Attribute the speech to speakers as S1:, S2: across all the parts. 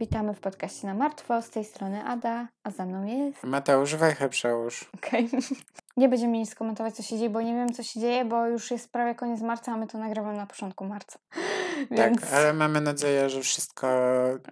S1: Witamy w podcaście na martwo. Z tej strony Ada, a za mną jest.
S2: Mateusz, wajchę przełóż.
S1: Okej. Okay. Nie będziemy nic komentować, co się dzieje, bo nie wiem, co się dzieje, bo już jest prawie koniec marca, a my to nagrywamy na początku marca. Tak, Więc...
S2: Tak, ale mamy nadzieję, że wszystko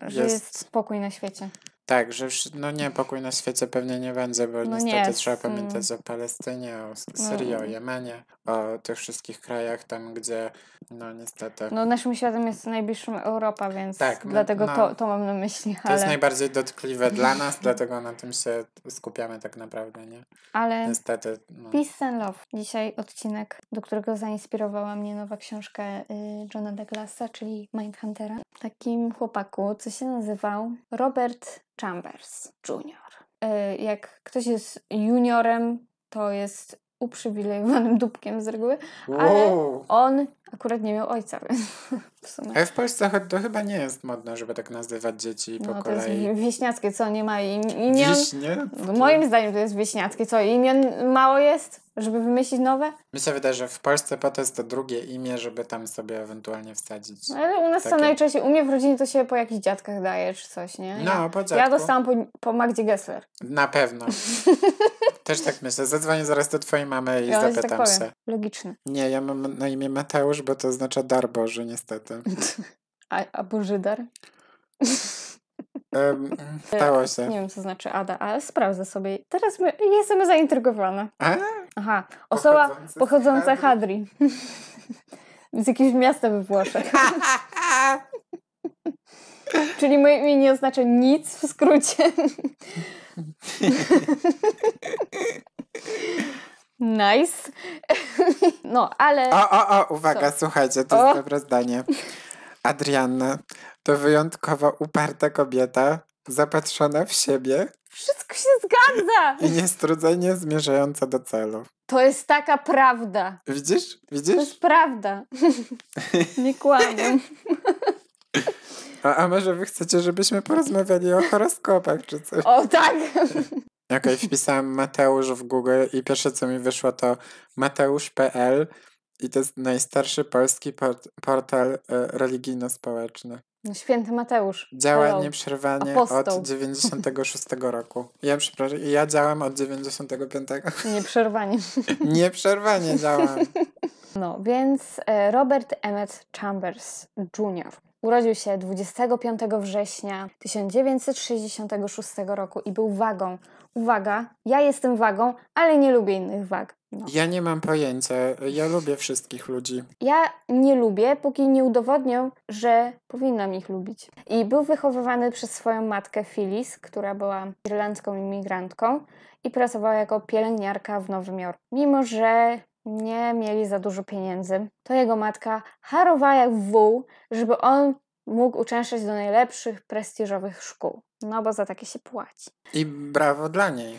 S2: jest... Że jest
S1: spokój na świecie.
S2: Tak, że już, no nie, pokój na świecie pewnie nie będzie, bo no niestety nie, trzeba pamiętać o Palestynie, o no. Syrii, no. o Jemenie, o tych wszystkich krajach tam, gdzie no niestety... No
S1: naszym światem jest najbliższym Europa, więc tak, dlatego no, to, to mam na myśli, ale... To jest najbardziej
S2: dotkliwe dla nas, dlatego na tym się skupiamy tak naprawdę, nie? Ale niestety... No.
S1: Peace and Love. Dzisiaj odcinek, do którego zainspirowała mnie nowa książka y, Johna Douglasa, czyli Mindhuntera. Takim chłopaku, co się nazywał Robert Chambers Jr. E, jak ktoś jest juniorem, to jest uprzywilejowanym dupkiem z reguły, ale on Akurat nie miał ojca, więc w sumie. Ale w
S2: Polsce to chyba nie jest modne, żeby tak nazywać dzieci po no, kolei. jest
S1: wieśniackie, co nie ma imion. Wieśnie? Moim zdaniem to jest wieśniackie, co imion mało jest, żeby wymyślić nowe.
S2: Mi się wydaje, że w Polsce po to jest to drugie imię, żeby tam sobie ewentualnie wsadzić. No, ale u nas takie... to najczęściej,
S1: u mnie w rodzinie to się po jakichś dziadkach daje czy coś, nie? No, ja, no, po dziadku. Ja dostałam po, po Magdzie Gessler.
S2: Na pewno. Też tak myślę. Zadzwonię zaraz do twojej mamy i ja tak zapytam tak się. Logiczne. Nie, ja mam na imię Mateusz, bo to oznacza dar Boży, niestety.
S1: A, a Boży dar?
S2: stało się. Nie wiem,
S1: co znaczy Ada, ale sprawdzę sobie. Teraz my, jestem zaintrygowana. A? Aha, osoba pochodząca, z Hadri. z jakiegoś miasta we Włoszech. Czyli moje imię nie oznacza nic w skrócie. Nice. No, ale. O, o,
S2: o, uwaga, Co? słuchajcie, to o. jest dobre zdanie. Adrianna to wyjątkowo uparta kobieta, zapatrzona w siebie.
S1: Wszystko się zgadza! I
S2: niestrudzenie zmierzająca do celu.
S1: To jest taka prawda.
S2: Widzisz? Widzisz? To jest
S1: prawda. Nie kłamię.
S2: A, a może wy chcecie, żebyśmy porozmawiali o horoskopach czy coś? O tak! Okej, okay, wpisałem Mateusz w Google i pierwsze co mi wyszło to mateusz.pl i to jest najstarszy polski port portal e, religijno-społeczny.
S1: No, święty Mateusz. Działa Hello. nieprzerwanie Apostoł. od
S2: 96 roku. Ja przepraszam, ja działam od 95. Nieprzerwanie. nieprzerwanie działam.
S1: No, więc e, Robert Emmett Chambers Jr. Urodził się 25 września 1966 roku i był wagą. Uwaga, ja jestem wagą, ale nie lubię innych wag. No.
S2: Ja nie mam pojęcia. Ja lubię wszystkich ludzi.
S1: Ja nie lubię, póki nie udowodnią, że powinnam ich lubić. I był wychowywany przez swoją matkę Phyllis, która była irlandzką imigrantką i pracowała jako pielęgniarka w Nowym Jorku. Mimo, że nie mieli za dużo pieniędzy, to jego matka harowała jak wół, żeby on mógł uczęszczać do najlepszych, prestiżowych szkół. No bo za takie się płaci.
S2: I brawo dla niej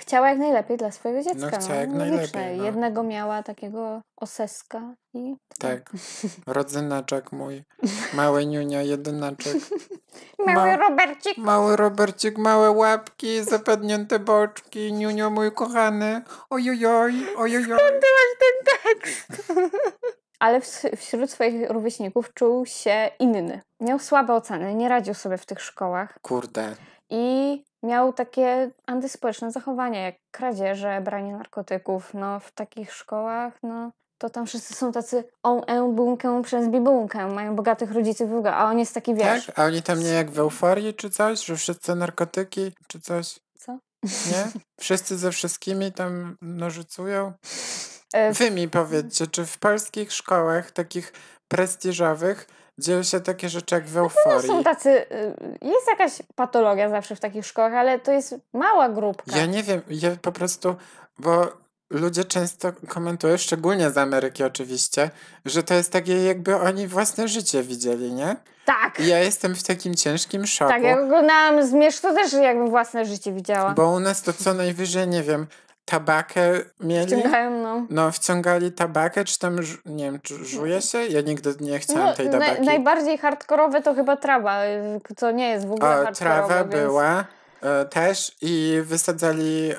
S1: chciała jak najlepiej dla swojego dziecka. No, chciała jak no, najlepiej. No. Jednego miała takiego oseska i...
S2: Tak, rodzynaczek mój, mały niunia, jedynaczek. Ma... Mały Robercik. Mały Robercik, małe łapki, zapadnięte boczki, niunio mój kochany, ojojoj, ojojoj. Skąd ten tekst? ale wśród swoich rówieśników czuł się
S1: inny. Miał słabe oceny, nie radził sobie w tych szkołach. Kurde, i miał takie antyspołeczne zachowania, jak kradzieże, branie narkotyków. No, w takich szkołach, no, to tam wszyscy są tacy on e bunkę przez bibunkę, mają bogatych rodziców, a on jest taki, wiesz...
S2: Tak? A oni tam nie jak w euforii czy coś, że wszyscy narkotyki czy coś? Co? Nie? Wszyscy ze wszystkimi tam nożycują, e, Wy mi powiedzcie, czy w polskich szkołach takich prestiżowych dzieją się takie rzeczy jak w euforii. No są tacy,
S1: y, jest jakaś patologia zawsze w takich szkołach, ale to jest mała grupka.
S2: Ja nie wiem, ja po prostu, bo ludzie często komentują, szczególnie z Ameryki oczywiście, że to jest takie jakby oni własne życie widzieli, nie? Tak. ja jestem w takim ciężkim szoku. Tak, jak
S1: oglądałam Zmierzch, to też jakby własne życie widziała. Bo
S2: u nas to co najwyżej, nie wiem, tabakę mieli. Wciągają, no. No, wciągali tabakę, czy tam, nie wiem, czy żuje mm. się? Ja nigdy nie no, chciałam no, tej tabaki. Naj,
S1: najbardziej hardkorowe to chyba trawa, y, co nie jest w ogóle o, hardkorowe. trawa więc... była.
S2: E, też i wysadzali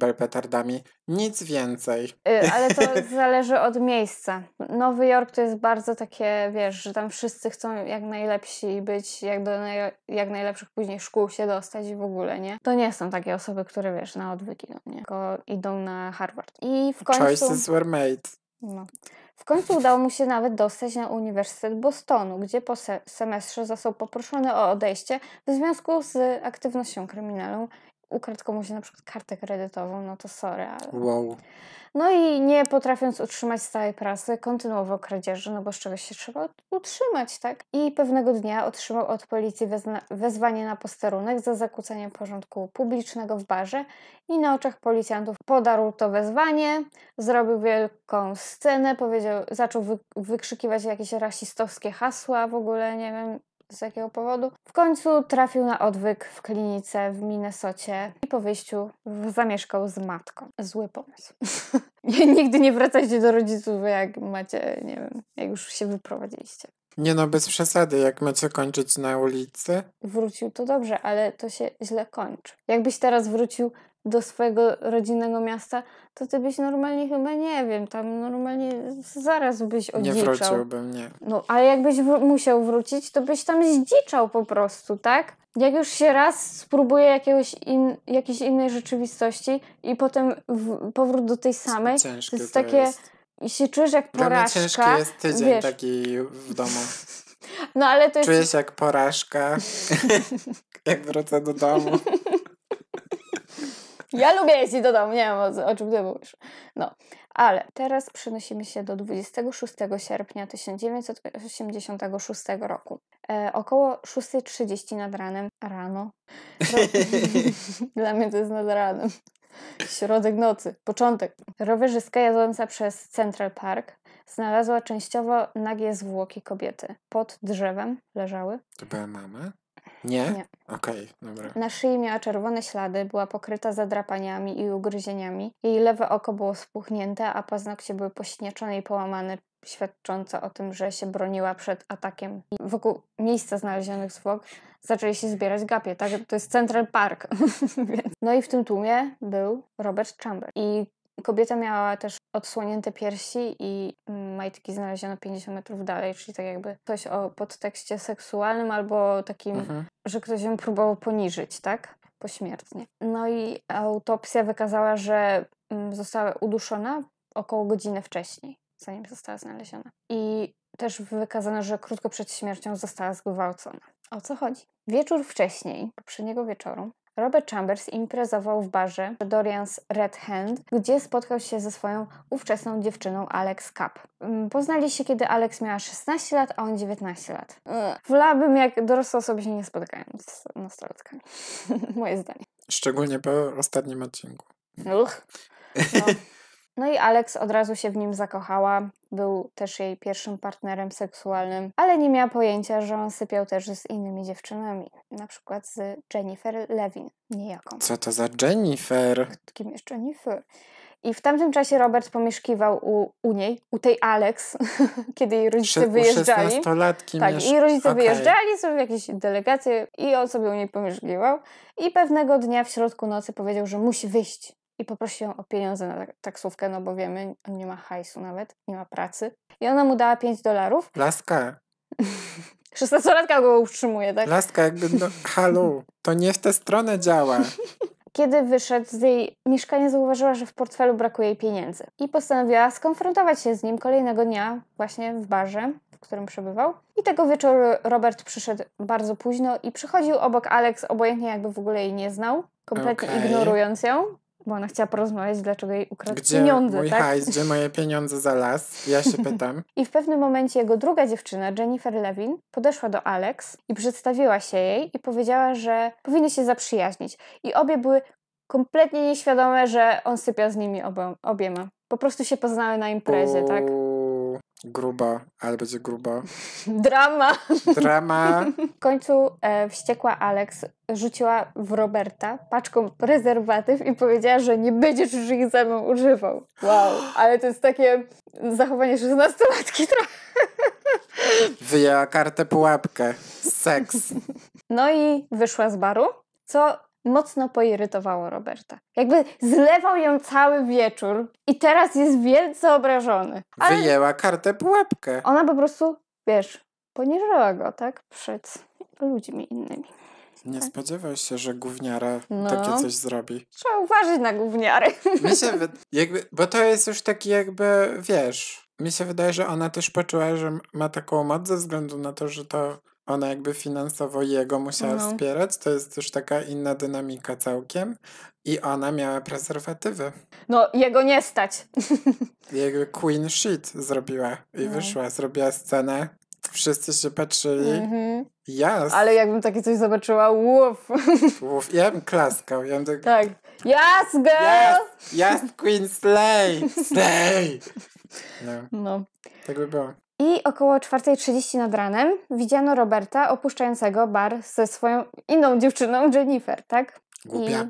S2: e, petardami. Nic więcej. Y, ale to
S1: zależy od miejsca. Nowy Jork to jest bardzo takie, wiesz, że tam wszyscy chcą jak najlepsi być, jak do naj, jak najlepszych później szkół się dostać i w ogóle, nie? To nie są takie osoby, które, wiesz, na odwyki, idą, nie? Tylko idą na Harvard. I w końcu... Choices were made. No. W końcu udało mu się nawet dostać na Uniwersytet Bostonu, gdzie po semestrze został poproszony o odejście w związku z aktywnością kryminalną ukradł komuś na przykład kartę kredytową, no to sorry, ale... Wow. No i nie potrafiąc utrzymać stałej pracy, kontynuował kradzieży, no bo z czegoś się trzeba utrzymać, tak? I pewnego dnia otrzymał od policji wezna- wezwanie na posterunek za zakłócenie porządku publicznego w barze i na oczach policjantów podarł to wezwanie, zrobił wielką scenę, powiedział, zaczął wy- wykrzykiwać jakieś rasistowskie hasła, w ogóle nie wiem, z jakiego powodu. W końcu trafił na odwyk w klinice w Minnesocie i po wyjściu zamieszkał z matką. Zły pomysł.
S2: Nigdy
S1: nie wracajcie do rodziców, jak macie, nie wiem, jak już się wyprowadziliście.
S2: Nie no, bez przesady, jak macie kończyć na ulicy.
S1: Wrócił to dobrze, ale to się źle kończy. Jakbyś teraz wrócił do swojego rodzinnego miasta, to ty byś normalnie chyba, nie wiem, tam normalnie zaraz byś odziczał. Nie wróciłbym, nie. No, ale jakbyś wr- musiał wrócić, to byś tam zdziczał po prostu, tak? Jak już się raz spróbuje jakiegoś in, jakiejś innej rzeczywistości i potem w, powrót do tej samej, to jest takie... To jest. I się czujesz jak porażka. Dla mnie ciężki jest tydzień wiesz.
S2: taki w domu.
S1: No ale to jest... Czuję
S2: jak porażka, jak wrócę do domu.
S1: Ja lubię jeździć do domu, nie wiem o, o czym ty mówisz. No, ale teraz przenosimy się do 26 sierpnia 1986 roku. E, około 6.30 nad ranem, rano. Dla mnie to jest nad ranem. Środek nocy, początek. Rowerzyska jadąca przez Central Park znalazła częściowo nagie zwłoki kobiety. Pod drzewem leżały.
S2: To była mama? Nie? Nie. Okej, okay, dobra. Na
S1: szyi miała czerwone ślady, była pokryta zadrapaniami i ugryzieniami. Jej lewe oko było spuchnięte, a paznokcie były pośnieczone i połamane, świadczące o tym, że się broniła przed atakiem. I wokół miejsca znalezionych zwłok zaczęli się zbierać gapie, tak? To jest Central Park. no i w tym tłumie był Robert Chamber. I Kobieta miała też odsłonięte piersi i mm, majtki znaleziono 50 metrów dalej, czyli tak jakby coś o podtekście seksualnym albo takim, mhm. że ktoś ją próbował poniżyć, tak? Pośmiertnie. No i autopsja wykazała, że mm, została uduszona około godziny wcześniej, zanim została znaleziona. I też wykazano, że krótko przed śmiercią została zgwałcona. O co chodzi? Wieczór wcześniej, poprzedniego wieczoru, Robert Chambers imprezował w barze Dorian's Red Hand, gdzie spotkał się ze swoją ówczesną dziewczyną Alex Kapp. Mm, poznali się, kiedy Alex miała 16 lat, a on 19 lat. Wolałabym, jak dorosłe osoby się nie spotykają z nastolatkami. Moje zdanie.
S2: Szczególnie po ostatnim odcinku.
S1: Uch. No. No i Alex od razu się w nim zakochała. Był też jej pierwszym partnerem seksualnym, ale nie miała pojęcia, że on sypiał też z innymi dziewczynami, na przykład z Jennifer Levin, niejaką.
S2: Co to za Jennifer?
S1: Kim jest Jennifer? I w tamtym czasie Robert pomieszkiwał u, u niej, u tej Alex, kiedy jej rodzice u wyjeżdżali. U 16 Tak, miesz... i rodzice okay. wyjeżdżali, są jakieś delegacje i on sobie u niej pomieszkiwał. I pewnego dnia w środku nocy powiedział, że musi wyjść, i poprosił ją o pieniądze na tak-, taksówkę, no bo wiemy, on nie ma hajsu nawet, nie ma pracy. I ona mu dała 5 dolarów. Laska. 16-latka go utrzymuje, tak? Laska
S2: jakby, no, halu. to nie w tę stronę działa.
S1: Kiedy wyszedł z jej mieszkania, zauważyła, że w portfelu brakuje jej pieniędzy i postanowiła skonfrontować się z nim kolejnego dnia właśnie w barze, w którym przebywał. I tego wieczoru Robert przyszedł bardzo późno i przychodził obok Alex, obojętnie jakby w ogóle jej nie znał, kompletnie okay. ignorując ją. Bo ona chciała porozmawiać, dlaczego jej ukradł gdzie pieniądze, mój tak? Hajs,
S2: gdzie moje pieniądze za las? Ja się pytam.
S1: I w pewnym momencie jego druga dziewczyna, Jennifer Levin, podeszła do Alex i przedstawiła się jej i powiedziała, że powinny się zaprzyjaźnić. I obie były kompletnie nieświadome, że on sypia z nimi obo- obiema. Po prostu się poznały na imprezie, tak?
S2: gruba, ale będzie gruba.
S1: Drama. Drama. W końcu e, wściekła Alex rzuciła w Roberta paczką prezerwatyw i powiedziała, że nie będziesz już ich ze mną używał. Wow, ale to jest takie zachowanie 16-latki trochę.
S2: Wyjęła kartę pułapkę. Seks.
S1: No i wyszła z baru, co mocno poirytowało Roberta. Jakby zlewał ją cały wieczór i teraz jest wielce obrażony.
S2: Ale Wyjęła kartę pułapkę.
S1: Ona po prostu, wiesz, poniżała go, tak? Przed ludźmi innymi.
S2: Nie tak. spodziewał się, że gówniara no. takie coś zrobi.
S1: Trzeba uważać na gówniary.
S2: Mi się wy... jakby, bo to jest już taki jakby, wiesz, mi się wydaje, że ona też poczuła, że ma taką moc ze względu na to, że to ona jakby finansowo jego musiała no. wspierać, to jest już taka inna dynamika całkiem. I ona miała prezerwatywy.
S1: No, jego nie stać.
S2: Jego queen shit zrobiła i no. wyszła. Zrobiła scenę, wszyscy się patrzyli. Yes. Mhm. Ale
S1: jakbym takie coś zobaczyła, łów.
S2: Łów. Ja bym klaskał. Ja bym tak...
S1: tak. Yes, girl!
S2: Yes, yes queen slay! Slay! No. no. Tak by było.
S1: I około 4.30 nad ranem widziano Roberta opuszczającego bar ze swoją inną dziewczyną, Jennifer, tak? Głupia.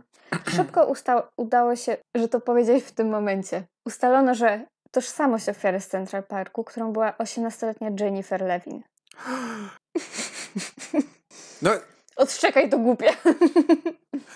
S1: I szybko usta- udało się, że to powiedzieć w tym momencie. Ustalono, że tożsamość ofiary z Central Parku, którą była 18-letnia Jennifer Levin. No, Odszczekaj to głupie.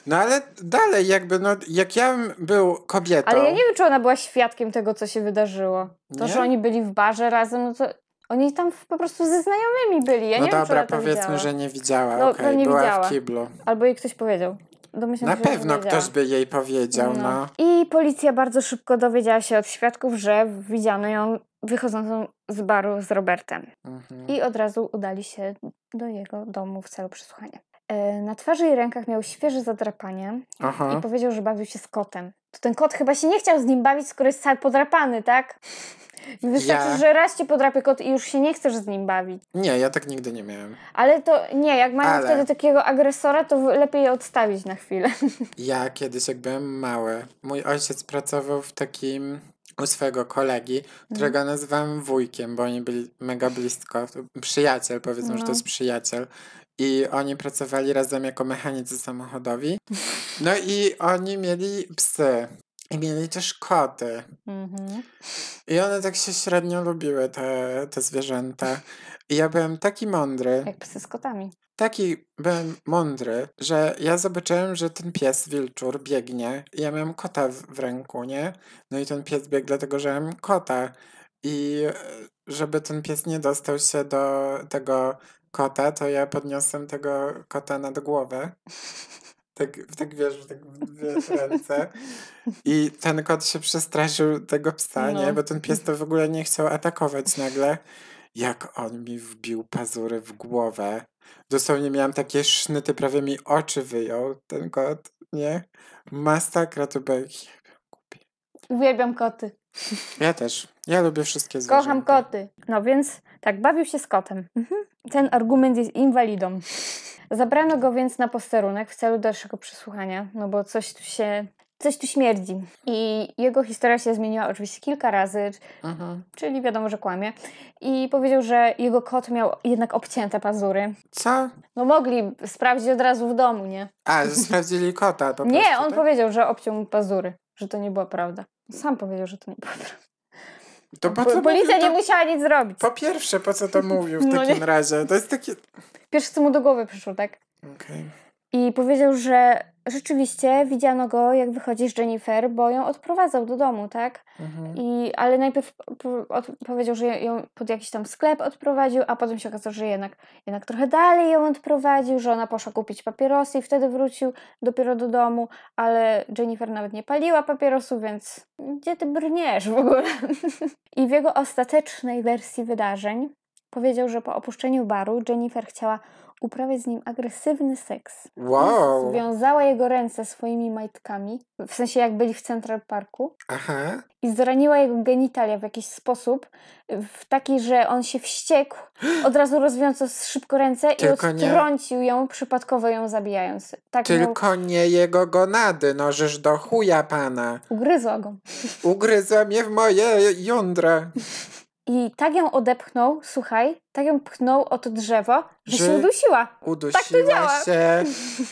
S2: No ale dalej, jakby, no, jak ja bym był kobietą. Ale ja nie
S1: wiem, czy ona była świadkiem tego, co się wydarzyło. To, nie? że oni byli w barze razem, no to oni tam po prostu ze znajomymi byli. Ja no nie dobra, wiem, powiedzmy, widziała. że
S2: nie widziała. No, okay, no nie była widziała. w kiblu.
S1: Albo jej ktoś powiedział. Domyślam Na się, pewno ktoś by
S2: jej powiedział, no. no.
S1: I policja bardzo szybko dowiedziała się od świadków, że widziano ją wychodzącą z baru z Robertem. Mhm. I od razu udali się do jego domu w celu przesłuchania. E, na twarzy i rękach miał świeże zadrapanie Aha. i powiedział, że bawił się z kotem. To ten kot chyba się nie chciał z nim bawić, skoro jest cały podrapany, tak? Wystarczy, ja... że raz ci podrapie kot i już się nie chcesz z nim bawić.
S2: Nie, ja tak nigdy nie miałem.
S1: Ale to nie, jak mamy Ale... wtedy takiego agresora, to lepiej je odstawić na chwilę.
S2: Ja kiedyś, jak byłem mały, mój ojciec pracował w takim u swojego kolegi, którego mm. nazywałem wujkiem, bo oni byli mega blisko. Przyjaciel, powiedzmy, no. że to no. jest przyjaciel i oni pracowali razem jako mechanicy samochodowi. No i oni mieli psy. I mieli też koty. Mm-hmm. I one tak się średnio lubiły, te, te zwierzęta. I ja byłem taki mądry. Jak psy z kotami. Taki byłem mądry, że ja zobaczyłem, że ten pies wilczur biegnie. I ja miałem kota w, w ręku, nie? No i ten pies biegł, dlatego że miałem kota. I e, żeby ten pies nie dostał się do tego kota, to ja podniosłem tego kota nad głowę. Tak, tak wiesz, tak wiesz, ręce. I ten kot się przestraszył tego psa, no. nie? Bo ten pies to w ogóle nie chciał atakować nagle. Jak on mi wbił pazury w głowę. Dosłownie miałam takie sznyty, prawie mi oczy wyjął ten kot, nie? Masakra to był.
S1: Uwielbiam koty.
S2: Ja też. Ja lubię wszystkie zwierzęta. Kocham
S1: koty. No więc tak, bawił się z kotem. Mhm ten argument jest inwalidą. Zabrano go więc na posterunek w celu dalszego przesłuchania, no bo coś tu się coś tu śmierdzi. I jego historia się zmieniła oczywiście kilka razy, Aha. Mhm. czyli wiadomo, że kłamie. I powiedział, że jego kot miał jednak obcięte pazury. Co? No mogli sprawdzić od razu w domu, nie?
S2: A, sprawdzili kota po Nie, on tak?
S1: powiedział, że obciął mu pazury, że to nie była prawda. Sam powiedział, że to nie była prawda.
S2: To po co Policja nie to... musiała nic zrobić. Po pierwsze, po co to no mówił w no takim nie. razie? To jest takie...
S1: Pierwsze, co mu do głowy przyszło, tak? Okej. Okay. I powiedział, że rzeczywiście widziano go, jak wychodzi z Jennifer, bo ją odprowadzał do domu, tak? Mhm. I, ale najpierw powiedział, że ją pod jakiś tam sklep odprowadził, a potem się okazało, że jednak, jednak trochę dalej ją odprowadził, że ona poszła kupić papierosy i wtedy wrócił dopiero do domu, ale Jennifer nawet nie paliła papierosu, więc gdzie ty brniesz w ogóle? I w jego ostatecznej wersji wydarzeń powiedział, że po opuszczeniu baru Jennifer chciała uprawiać z nim agresywny seks. Wow. Związała jego ręce swoimi majtkami, w sensie jak byli w Central Parku. Aha. I zraniła jego genitalia w jakiś sposób, w taki, że on się wściekł, od razu rozwiązał szybko ręce Tylko i odtrącił nie... ją, przypadkowo ją zabijając. Tak no. Tylko
S2: miał... nie jego gonady, nożysz do chuja pana.
S1: Ugryzła go.
S2: Ugryzła mnie w moje jądra.
S1: I tak ją odepchnął, słuchaj, tak ją pchnął o to drzewo, że, że się udusiła.
S2: Udusiła tak to działa. się,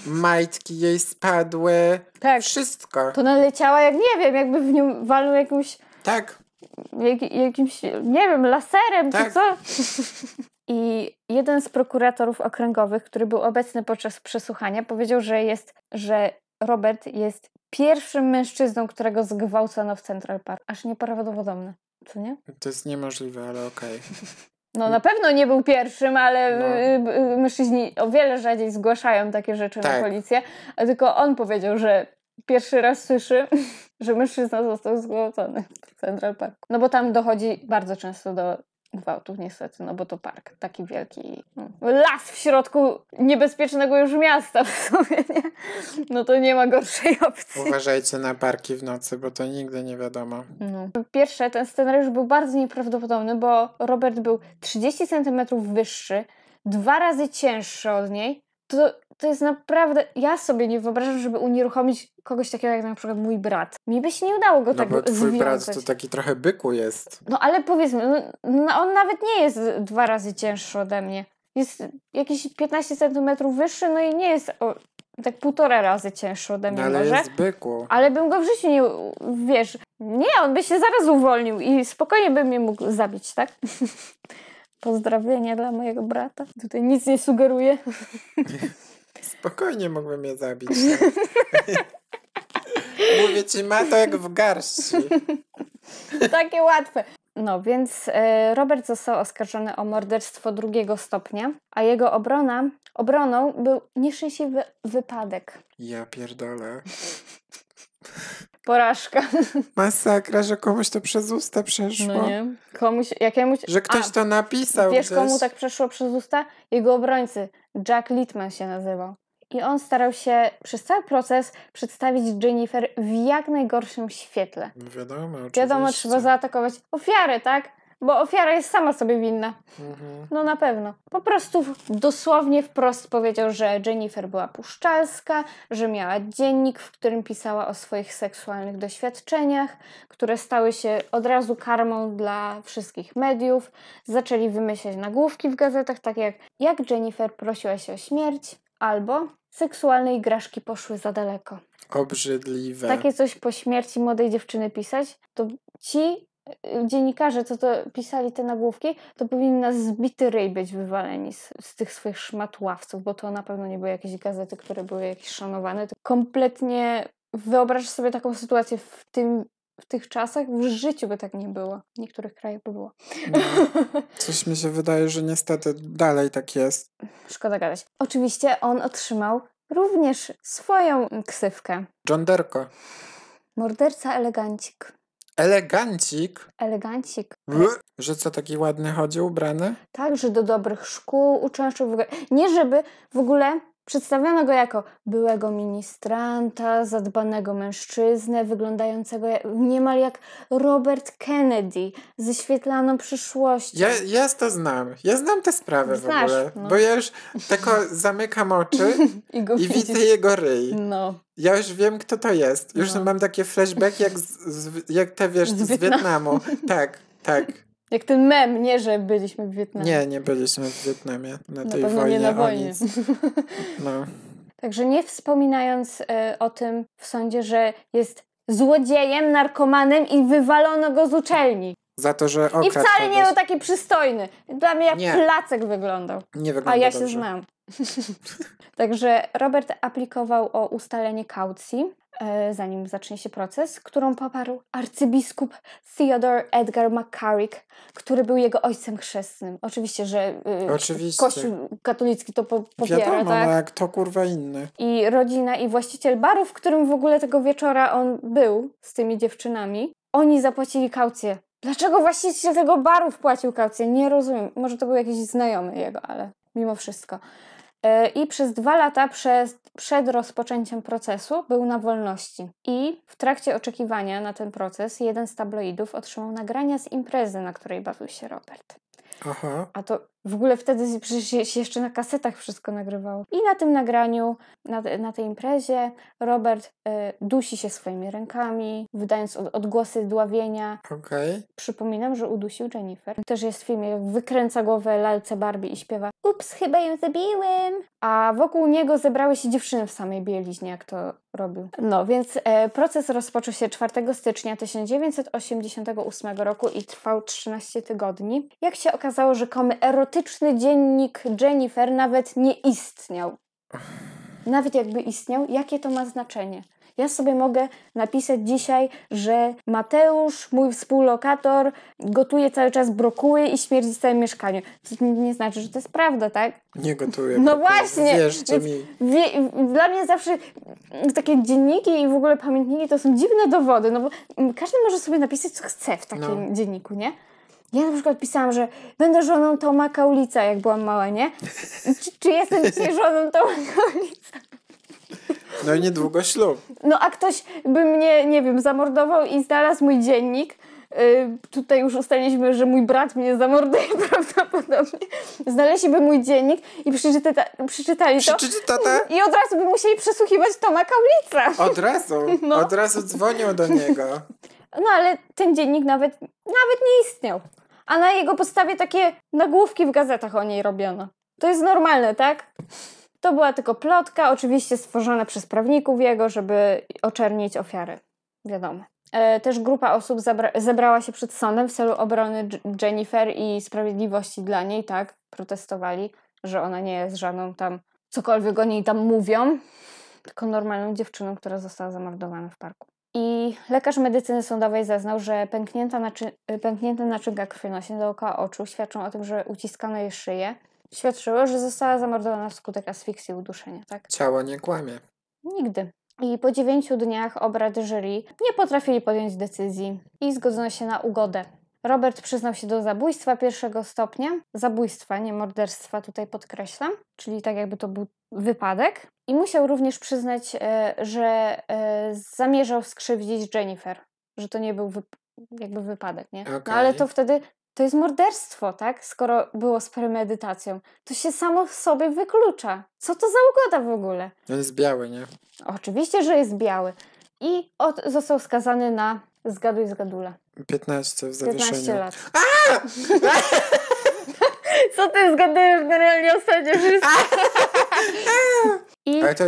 S2: majtki jej spadły, tak. wszystko. To
S1: naleciała jak, nie wiem, jakby w nią walnął jakąś... Tak. Jak, jakimś, nie wiem, laserem tak. czy co. I jeden z prokuratorów okręgowych, który był obecny podczas przesłuchania, powiedział, że jest, że Robert jest pierwszym mężczyzną, którego zgwałcono w Central Park. Aż nieprawdopodobne. Co nie?
S2: To jest niemożliwe, ale okej. Okay.
S1: No na pewno nie był pierwszym, ale no. Y, y, y, mężczyźni o wiele rzadziej zgłaszają takie rzeczy tak. na policję, a tylko on powiedział, że pierwszy raz słyszy, że mężczyzna został zgwałcony w Central Parku. No bo tam dochodzi bardzo często do gwałtów niestety, no bo to park, taki wielki mm, las w środku niebezpiecznego już miasta w sumie, nie? No to nie ma gorszej
S2: opcji. Uważajcie na parki w nocy, bo to nigdy nie wiadomo.
S1: No. Pierwsze, ten scenariusz był bardzo nieprawdopodobny, bo Robert był 30 centymetrów wyższy, dwa razy cięższy od niej, to, to jest naprawdę. Ja sobie nie wyobrażam, żeby unieruchomić kogoś takiego jak na przykład mój brat. Mi by się nie udało go no, tak bo twój brat to
S2: taki trochę byku jest.
S1: No ale powiedzmy, no, no, no, on nawet nie jest dwa razy cięższy ode mnie. Jest jakieś 15 centymetrów wyższy, no i nie jest o, tak półtora razy cięższy ode no mnie no, ale może. Jest byku. Ale bym go w życiu nie, wiesz, nie, on by się zaraz uwolnił i spokojnie bym mnie mógł zabić, tak? pozdrawienia dla mojego brata. Tutaj nic nie sugeruję.
S2: Spokojnie mogłem je zabić. Tak? Mówię ci, ma to jak w garści.
S1: Takie łatwe. No więc e, Robert został oskarżony o morderstwo drugiego stopnia, a jego obrona, obroną był nieszczęśliwy wypadek.
S2: Ja pierdolę. Porażka. Masakra, że komuś to przez usta przeszło. No nie.
S1: Komuś, jakiemuś... Że ktoś A, to napisał Wiesz, gdzieś. komu tak przeszło przez usta? Jego obrońcy. Jack Littman się nazywał. I on starał się przez cały proces przedstawić Jennifer w jak najgorszym świetle.
S2: Wiadomo, oczywiście. Wiadomo, trzeba
S1: zaatakować ofiary tak? bo ofiara jest sama sobie winna. Mhm. No na pewno. Po prostu dosłownie wprost powiedział, że Jennifer była puszczalska, że miała dziennik, w którym pisała o swoich seksualnych doświadczeniach, które stały się od razu karmą dla wszystkich mediów. Zaczęli wymyślać nagłówki w gazetach, takie jak jak Jennifer prosiła się o śmierć albo seksualne igraszki poszły za daleko.
S2: Obrzydliwe. Takie coś
S1: po śmierci młodej dziewczyny pisać, to ci Y, dziennikarze, co to pisali te nagłówki, to powinni nas zbity ryj być wywaleni z, z, tych swoich szmatławców, bo to na pewno nie były jakieś gazety, które były jakieś szanowane. To kompletnie wyobrażasz sobie taką sytuację w tym w tych czasach w życiu by tak nie było. W niektórych krajach by było. No,
S2: coś mi się wydaje, że niestety dalej tak jest.
S1: Szkoda gadać. Oczywiście on otrzymał również swoją ksywkę. John Derko. Morderca elegancik.
S2: Elegancik.
S1: Elegancik.
S2: W, że co taki ładny chodzi ubrany?
S1: Tak, że do dobrych szkół uczęszczał. W ogóle. Nie żeby w ogóle Przedstawiono go jako byłego ministranta, zadbanego mężczyznę, wyglądającego niemal jak Robert Kennedy ze świetlaną przyszłością. Ja,
S2: ja to znam. Ja znam tę sprawę Znasz, w ogóle. No. Bo ja już tylko zamykam oczy
S1: i, i widzę jego ryj. No.
S2: Ja już wiem, kto to jest. Już no. mam takie flashback jak, z, z, jak te, wiesz, z Wietnamu. Tak, tak.
S1: Jak ten mem, nie, że byliśmy w Wietnamie. Nie,
S2: nie byliśmy w Wietnamie na, na tej wojnie. Nie na wojnie. No.
S1: Także nie wspominając y, o tym w sądzie, że jest złodziejem, narkomanem i wywalono go z uczelni.
S2: Za to, że I wcale nie był
S1: taki przystojny. Dla mnie jak nie. placek wyglądał. Nie wyglądał. A ja dobrze. się znam. Także Robert aplikował o ustalenie kaucji E, zanim zacznie się proces, którą poparł arcybiskup Theodore Edgar McCarrick, który był jego ojcem chrzestnym. Oczywiście, że y, Oczywiście. Kościół katolicki to po, popiera, Wiadomo, tak? jak no,
S2: to kurwa inny.
S1: I rodzina i właściciel baru, w którym w ogóle tego wieczora on był z tymi dziewczynami, oni zapłacili kaucję. Dlaczego właściciel tego baru wpłacił kaucję? Nie rozumiem. Może to był jakiś znajomy jego, ale mimo wszystko. E, i przez dwa lata przed rozpoczęciem procesu był na wolności. I w trakcie oczekiwania na ten proces jeden z tabloidów otrzymał nagrania z imprezy, na której bawił się Robert. Aha. A to w ogóle wtedy przecież się jeszcze na kasetach wszystko nagrywało. I na tym nagraniu, na, na tej imprezie, Robert y, dusi się swoimi rękami, wydając od, odgłosy dławienia. Okej. Okay. Przypominam, że udusił Jennifer. Też jest w filmie, jak wykręca głowę lalce Barbie i śpiewa ups, chyba ją zabiłem. A wokół niego zebrały się dziewczyny w samej bieliźnie, jak to robił. No, więc e, proces rozpoczął się 4 stycznia 1988 roku i trwał 13 tygodni. Jak się okazało, rzekomy erotyczny dziennik Jennifer nawet nie istniał. Nawet jakby istniał, jakie to ma znaczenie? Ja sobie mogę napisać dzisiaj, że Mateusz, mój współlokator, gotuje cały czas brokuły i śmierdzi w całym mieszkaniu. To nie znaczy, że to jest prawda, tak?
S2: Nie gotuje. No właśnie. Wiesz, mi...
S1: Wie, dla mnie zawsze takie dzienniki i w ogóle pamiętniki to są dziwne dowody, no bo każdy może sobie napisać, co chce w takim no. dzienniku, nie? Ja na przykład pisałam, że będę żoną Toma Kaulica, jak byłam mała, nie? Czy, czy jestem dzisiaj żoną Toma Kaulica?
S2: No i niedługo ślub.
S1: No a ktoś by mnie, nie wiem, zamordował i znalazł mój dziennik. Yy, tutaj już ustaliliśmy, że mój brat mnie zamorduje prawdopodobnie. Znaleźliby mój dziennik i przeczyta, przeczytali to. I od razu by musieli przesłuchiwać Toma Kaulica.
S2: Od razu? No. Od razu dzwonią do niego.
S1: No ale ten dziennik nawet, nawet nie istniał. A na jego podstawie takie nagłówki w gazetach o niej robiono. To jest normalne, tak? To była tylko plotka, oczywiście stworzona przez prawników jego, żeby oczernić ofiary. Wiadomo. E, też grupa osób zebrała się przed sądem w celu obrony Jennifer i sprawiedliwości dla niej, tak? Protestowali, że ona nie jest żadną tam, cokolwiek o niej tam mówią, tylko normalną dziewczyną, która została zamordowana w parku. I lekarz medycyny sądowej zeznał, że pęknięta naczy pęknięte naczynka krwionośne dookoła oczu świadczą o tym, że uciskano jej szyję, świadczyło, że została zamordowana wskutek asfiksji uduszenia, tak?
S2: Ciała nie kłamie.
S1: Nigdy. I po dziewięciu dniach obrad jury nie potrafili podjąć decyzji i zgodzono się na ugodę. Robert przyznał się do zabójstwa pierwszego stopnia, zabójstwa, nie morderstwa, tutaj podkreślam, czyli tak jakby to był wypadek. I musiał również przyznać, e, że e, zamierzał skrzywdzić Jennifer, że to nie był wy jakby wypadek, nie? Okay. No ale to wtedy to jest morderstwo, tak? Skoro było z premedytacją, to się samo w sobie wyklucza. Co to za ugoda w ogóle? On
S2: no jest biały, nie?
S1: Oczywiście, że jest biały. I od, został skazany na zgaduj zgadula.
S2: 15 w zawieszeniu. 15 lat.
S1: Co ty zgadujesz generalnie ostatnio wszystko?
S2: I... Ale to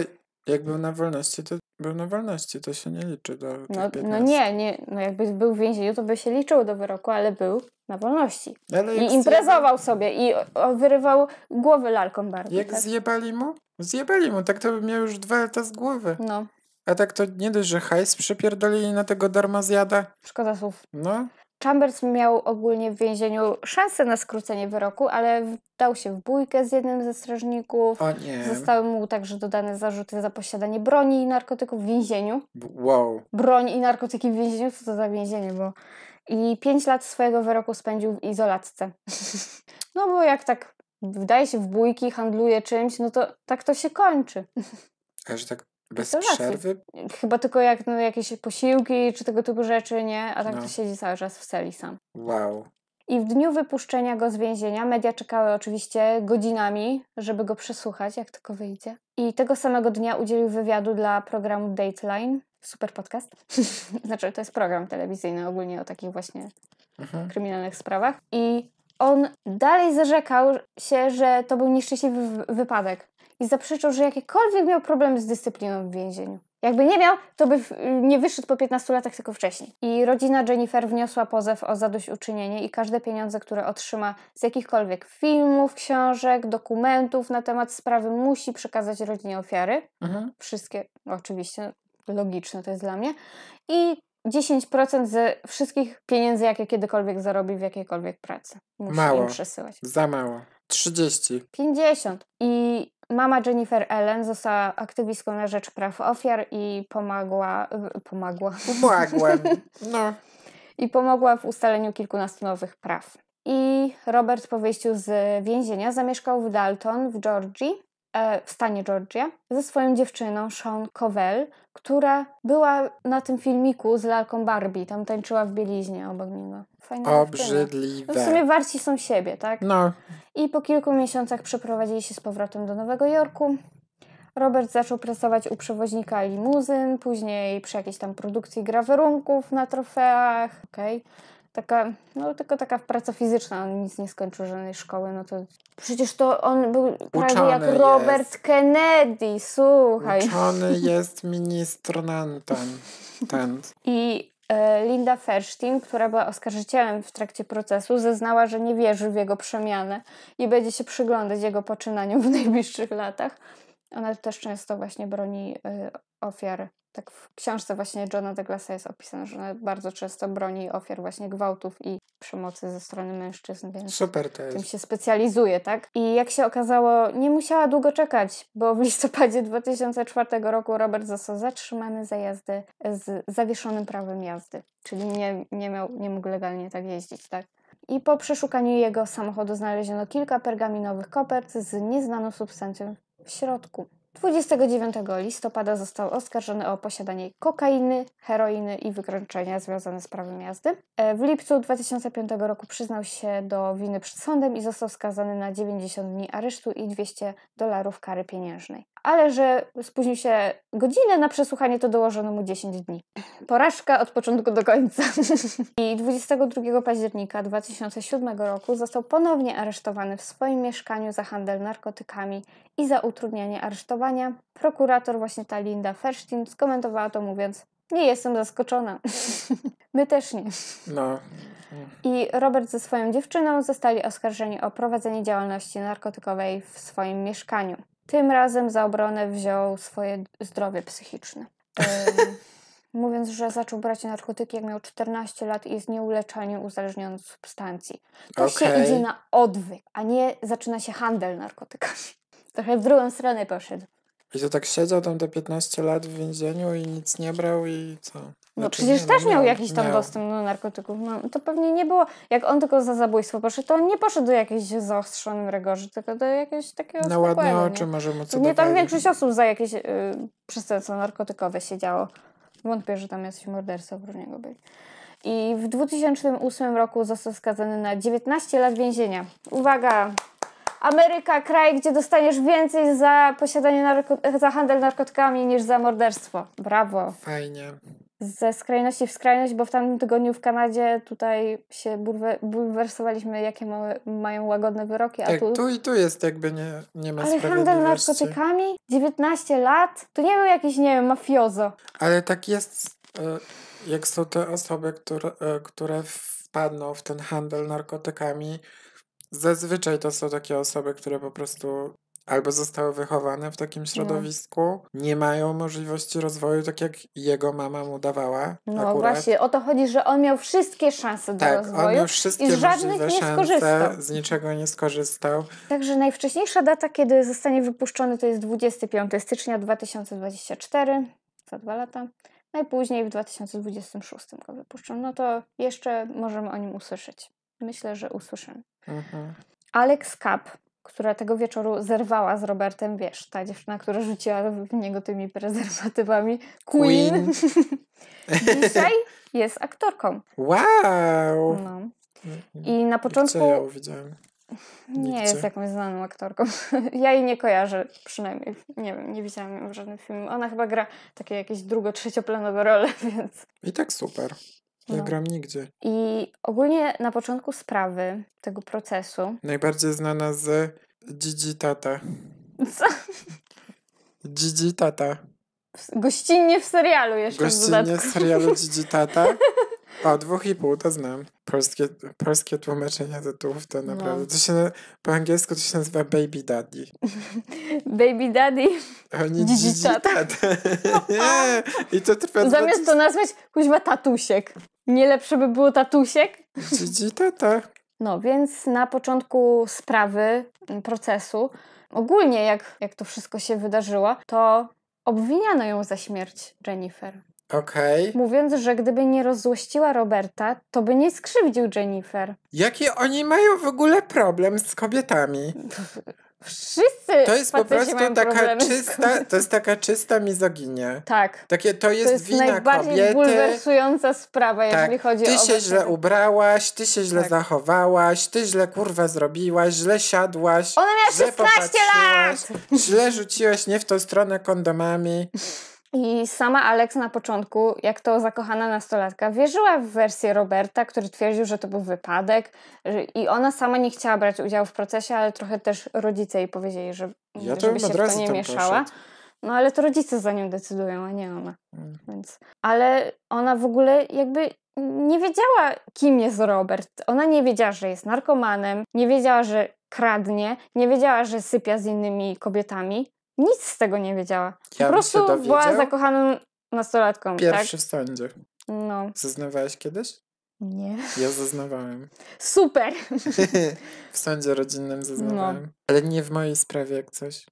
S2: jak był na wolności, to był na wolności, to się nie liczy do. do no, no, nie,
S1: nie, no jakby był w więzieniu, to by się liczył do wyroku, ale był na wolności.
S2: Ale I imprezował
S1: zje... sobie i wyrywał głowy lalkom bardzo. Jak tak?
S2: zjebali mu? Zjebali mu, tak to by miał już dwa lata z głowy. No. A tak to nie dość, że hajs przypierdolili na tego darmozjada. Szkoda słów. No. Chambers miał
S1: ogólnie w więzieniu szansę na skrócenie wyroku, ale dał się w bójkę z jednym ze strażników. O nie. Zostały mu także dodane zarzuty za posiadanie broni i narkotyków w więzieniu. Wow. Broń i narkotyki w więzieniu? Co to za więzienie? Bo... I pięć lat swojego wyroku spędził w izolatce. no bo jak tak wdaje się w bójki, handluje czymś, no to tak to się kończy.
S2: A tak bez znaczy, przerwy?
S1: Chyba tylko jak no, jakieś posiłki czy tego typu rzeczy, nie? A tak no. to siedzi cały czas w celi sam. Wow. I w dniu wypuszczenia go z więzienia media czekały oczywiście godzinami, żeby go przesłuchać, jak tylko wyjdzie. I tego samego dnia udzielił wywiadu dla programu Dateline. Super podcast. znaczy, to jest program telewizyjny ogólnie o takich właśnie mhm. kryminalnych sprawach. I on dalej zarzekał się, że to był nieszczęśliwy wypadek i zaprzeczył, że jakikolwiek miał problem z dyscypliną w więzieniu. Jakby nie miał, to by nie wyszedł po 15 latach, tylko wcześniej. I rodzina Jennifer wniosła pozew o zadośćuczynienie i każde pieniądze, które otrzyma z jakichkolwiek filmów, książek, dokumentów na temat sprawy, musi przekazać rodzinie ofiary. Mhm. Wszystkie, no oczywiście, logiczne to jest dla mnie. I 10% ze wszystkich pieniędzy, jakie kiedykolwiek zarobi w jakiejkolwiek pracy. Musi mało. im przesyłać.
S2: Za mało. 30.
S1: 50. I Mama Jennifer Ellen została aktywistką na rzecz praw ofiar i pomagła. Pomagła. Pomagłem. No. I pomogła w ustaleniu kilkunastu nowych praw. I Robert po wyjściu z więzienia zamieszkał w Dalton w Georgii E, w stanie Georgia ze swoją dziewczyną Sean Covell, która była na tym filmiku z lalką Barbie. Tam tańczyła w bieliźnie obok niego. Fajna Obrzydliwe. No w sumie warci są siebie, tak? No. I po kilku miesiącach przeprowadzili się z powrotem do Nowego Jorku. Robert zaczął pracować u przewoźnika limuzyn, później przy jakiejś tam produkcji grawerunków na trofeach. Okay taka, no tylko taka praca fizyczna, on nic nie skończył żadnej szkoły, no to przecież to on był prawie jak Robert jest. Kennedy, słuchaj. Uczony
S2: jest nantan Ten.
S1: I e, Linda Fersztyn, która była oskarżycielem w trakcie procesu, zeznała, że nie wierzy w jego przemianę i będzie się przyglądać jego poczynaniom w najbliższych latach. Ona też często właśnie broni e, ofiar tak w książce właśnie Johna Douglasa jest opisane, że ona bardzo często broni ofiar właśnie gwałtów i przemocy ze strony mężczyzn, więc Super to jest. tym się specjalizuje, tak? I jak się okazało, nie musiała długo czekać, bo w listopadzie 2004 roku Robert został zatrzymany za jazdy z zawieszonym prawem jazdy, czyli nie, nie, miał, nie mógł legalnie tak jeździć, tak? i po przeszukaniu jego samochodu znaleziono kilka pergaminowych kopert z nieznaną substancją w środku. 29 listopada został oskarżony o posiadanie kokainy, heroiny i wykroczenia związane z prawem jazdy. E, w lipcu 2005 roku przyznał się do winy przed sądem i został skazany na 90 dni aresztu i 200 dolarów kary pieniężnej ale że spóźnił się godzinę na przesłuchanie, to dołożono mu 10 dni. Porażka od początku do końca. I 22 października 2007 roku został ponownie aresztowany w swoim mieszkaniu za handel narkotykami i za utrudnianie aresztowania. Prokurator właśnie ta Linda Fersztin skomentowała to mówiąc nie jestem zaskoczona. My też nie. No. I Robert ze swoją dziewczyną zostali oskarżeni o prowadzenie działalności narkotykowej w swoim mieszkaniu. Tym razem za obronę wziął swoje zdrowie psychiczne. mówiąc, że zaczął brać narkotyki, jak miał 14 lat i jest nieuleczalnie uzależniony od substancji. To okay. się idzie na odwyk, a nie zaczyna się handel narkotykami. Trochę w drugą stronę poszedł.
S2: I to tak siedział tam te 15 lat w więzieniu i nic nie brał i co? No znaczy, przecież nie, też no, miał, miał jakiś tam miał. dostęp
S1: do narkotyków. No, to pewnie nie było, jak on tylko za zabójstwo poszedł, to on nie poszedł do jakiejś zaostrzonym rygorzy, tylko do jakiegoś takiego na ładne oczy może mu co Nie, tam większość osób za jakieś yy, przestępstwo narkotykowe siedziało. Wątpię, że tam jacyś mordercy oprócz niego byli. I w 2008 roku został skazany na 19 lat więzienia. Uwaga, Ameryka kraj, gdzie dostaniesz więcej za posiadanie narko- za handel narkotykami niż za morderstwo. Brawo. Fajnie. Ze skrajności w skrajność, bo w tamtym tygodniu w Kanadzie tutaj się bulwersowaliśmy, jakie mają łagodne wyroki. A tak, tu... tu i
S2: tu jest jakby nie, nie ma Ale handel narkotykami?
S1: 19 lat? To nie był jakiś, nie wiem, mafiozo.
S2: Ale tak jest, e, jak są te osoby, które, e, które wpadną w ten handel narkotykami, Zazwyczaj to są takie osoby, które po prostu albo zostały wychowane w takim no. środowisku, no. nie mają możliwości rozwoju, tak jak jego mama mu dawała. No akurat. właśnie,
S1: o to chodzi, że on miał wszystkie szanse tak, do rozwoju. on miał wszystkie i żadnych nie skorzystał. z
S2: niczego nie skorzystał.
S1: Także najwcześniejsza data, kiedy zostanie wypuszczony, to jest 25 stycznia 2024, za dwa lata. Najpóźniej w 2026 go wypuszczą. No to jeszcze możemy o nim usłyszeć myślę, że usłyszę. Mhm. Alex Kapp, która tego wieczoru zerwała z Robertem, wiesz, ta dziewczyna, która rzuciła w niego tymi prezerwatywami. Queen. Queen.
S2: Dzisiaj
S1: jest aktorką.
S2: Wow! No. Mhm.
S1: I na początku... Co ja widziałem? Nie jest jakąś znaną aktorką. Ja jej nie kojarzę, przynajmniej. Nie wiem, nie widziałam jej w żadnym filmie. Ona chyba gra takie jakieś drugo-trzecioplanowe
S2: role, więc... I tak super. Ja no. gram nigdzie.
S1: I ogólnie na początku sprawy tego procesu.
S2: Najbardziej znana z Gigi Tata. Co? Gigi Tata.
S1: Gościnnie w serialu jeszcze Gościnnie w, w serialu Gigi
S2: Tata. O, dwóch i pół to znam. Polskie, polskie tłumaczenia tytułów to no. naprawdę. No. To się, po angielsku to się nazywa Baby Daddy.
S1: Baby Daddy.
S2: Oni dzidzi tata. I to trwa. Zamiast 20... to nazwać
S1: kuźwa tatusiek. Nie lepsze by było tatusiek? Dzidzi tata. No, więc na początku sprawy, mm, procesu, ogólnie jak, jak to wszystko się wydarzyło, to obwiniano ją za śmierć Jennifer.
S2: Okej. Okay.
S1: Mówiąc, że gdyby nie rozzłościła Roberta, to by nie skrzywdził Jennifer.
S2: Jaki oni mają w ogóle problem z kobietami?
S1: Wszyscy To jest po prostu taka czysta,
S2: to jest taka czysta mizoginia. Tak. Takie, to jest, to jest wina najbardziej
S1: bulwersująca sprawa, tak. jeżeli chodzi ty o... Ty się źle
S2: ubrałaś, ty się źle tak. zachowałaś, ty źle kurwa zrobiłaś, źle siadłaś. Ona miała 16 lat! Źle rzuciłaś nie w tą stronę kondomami.
S1: I sama Alex na początku, jak to zakochana nastolatka, wierzyła w wersję Roberta, który twierdził, że to był wypadek i ona sama nie chciała brać udziału w procesie, ale trochę też rodzice jej powiedzieli, że ja żeby się w to nie mieszała. Poszedł. No ale to rodzice za nią decydują, a nie ona. Mm. Więc, ale ona w ogóle jakby nie wiedziała, kim jest Robert. Ona nie wiedziała, że jest narkomanem, nie wiedziała, że kradnie, nie wiedziała, że sypia z innymi kobietami. Nic z tego nie wiedziała. Ja po prostu była zakochaną nastolatką. Tak? Pierwszy tak? w sądzie. No.
S2: Zeznawałeś kiedyś? Nie. Ja zeznawałem. Super! w sądzie rodzinnym no. zeznawałem. No. Ale nie w mojej sprawie, jak coś.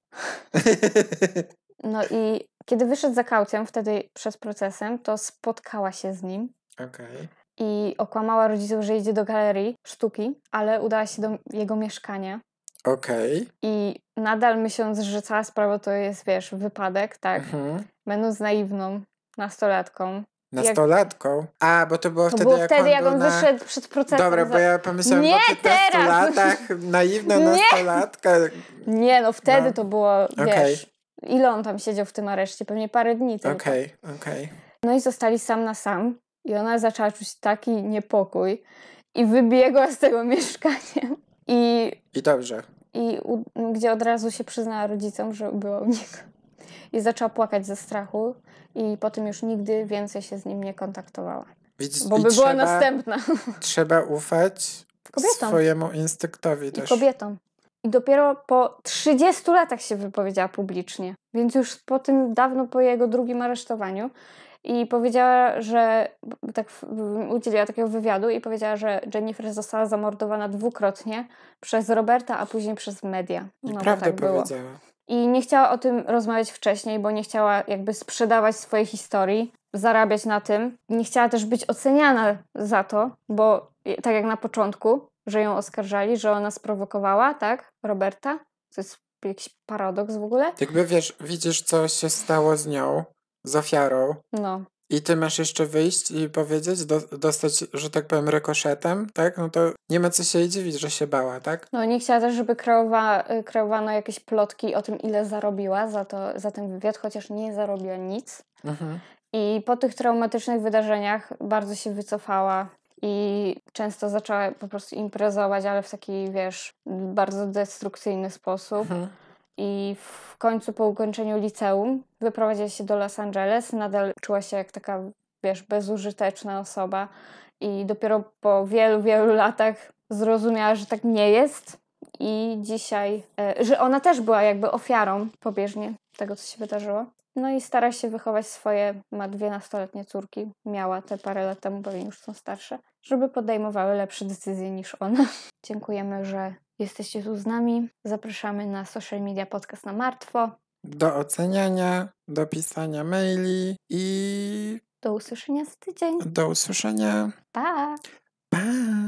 S1: no i kiedy wyszedł za kaucją, wtedy przed procesem, to spotkała się z nim. Okej. Okay. I okłamała rodziców, że idzie do galerii sztuki, ale udała się do jego mieszkania
S2: Okej. Okay.
S1: I nadal myśląc, że cała sprawa to jest, wiesz, wypadek, tak? Mhm. Będąc naiwną nastolatką,
S2: Nastolatką? A, bo to było to wtedy, było jak wtedy, jak on, wyszedł
S1: przed procesem. Dobra, bo ja pomyślałam, nie, o 15 teraz. latach,
S2: naiwna nastolatka.
S1: Nie, no wtedy no. to było, okay. wiesz, ile on tam siedział w tym areszcie? Pewnie parę dni tylko. Okej, okay, okej. Okay. No i zostali sam na sam i ona zaczęła czuć taki niepokój i wybiegła z tego mieszkania. I, I dobrze. I u, gdzie od razu się przyznała rodzicom, że była u niego. I zaczęła płakać ze strachu i potem już nigdy więcej się z nim nie kontaktowała. Widzisz, bo by trzeba, była następna.
S2: Trzeba ufać
S1: kobietom. swojemu
S2: instynktowi I też.
S1: kobietom. I dopiero po 30 latach się wypowiedziała publicznie, więc już po tym dawno po jego drugim aresztowaniu i powiedziała, że tak udzieliła takiego wywiadu i powiedziała, że Jennifer została zamordowana dwukrotnie przez Roberta, a później przez media. No Prawdę tak było. powiedziała. I nie chciała o tym rozmawiać wcześniej, bo nie chciała jakby sprzedawać swojej historii, zarabiać na tym. Nie chciała też być oceniana za to, bo tak jak na początku, że ją oskarżali, że ona sprowokowała, tak, Roberta, co jest jakiś paradoks w ogóle.
S2: Jakby wiesz, widzisz, co się stało z nią, z ofiarą. No. I ty masz jeszcze wyjść i powiedzieć, do, dostać, że tak powiem, rekoszetem tak? No to nie ma co się dziwić, że się bała, tak?
S1: No nie chciała też, żeby kreowa, y, kreowano jakieś plotki o tym, ile zarobiła za, to, za ten wywiad, chociaż nie zarobiła nic. Mhm. I po tych traumatycznych wydarzeniach bardzo się wycofała i często zaczęła po prostu imprezować, ale w taki, wiesz, bardzo destrukcyjny sposób. Mhm i w końcu po ukończeniu liceum wyprowadziła się do Los Angeles. Nadal czuła się jak taka, wiesz, bezużyteczna osoba i dopiero po wielu, wielu latach zrozumiała, że tak nie jest i dzisiaj, e, że ona też była jakby ofiarą pobieżnie tego, co się wydarzyło. No i stara się wychować swoje, ma dwie nastoletnie córki, miała te parę lat temu, pewnie już są starsze, żeby podejmowały lepsze decyzje niż ona. Dziękujemy, że jesteście tu z nami. Zapraszamy na social media podcast na martwo.
S2: Do oceniania, do pisania maili i... Do usłyszenia za tydzień. Do usłyszenia. Pa! Pa!